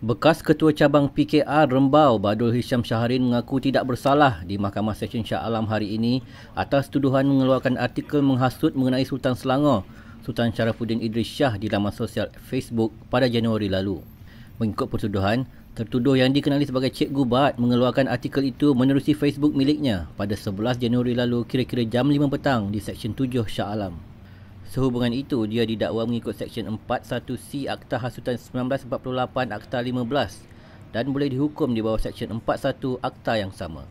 Bekas Ketua Cabang PKR Rembau Badul Hisham Syaharin mengaku tidak bersalah di Mahkamah Sesyen Shah Alam hari ini atas tuduhan mengeluarkan artikel menghasut mengenai Sultan Selangor, Sultan Syarafuddin Idris Shah di laman sosial Facebook pada Januari lalu. Mengikut pertuduhan, tertuduh yang dikenali sebagai Cikgu Bat mengeluarkan artikel itu menerusi Facebook miliknya pada 11 Januari lalu kira-kira jam 5 petang di Seksyen 7 Shah Alam. Sehubungan itu, dia didakwa mengikut Seksyen 41C Akta Hasutan 1948 Akta 15 dan boleh dihukum di bawah Seksyen 41 Akta yang sama.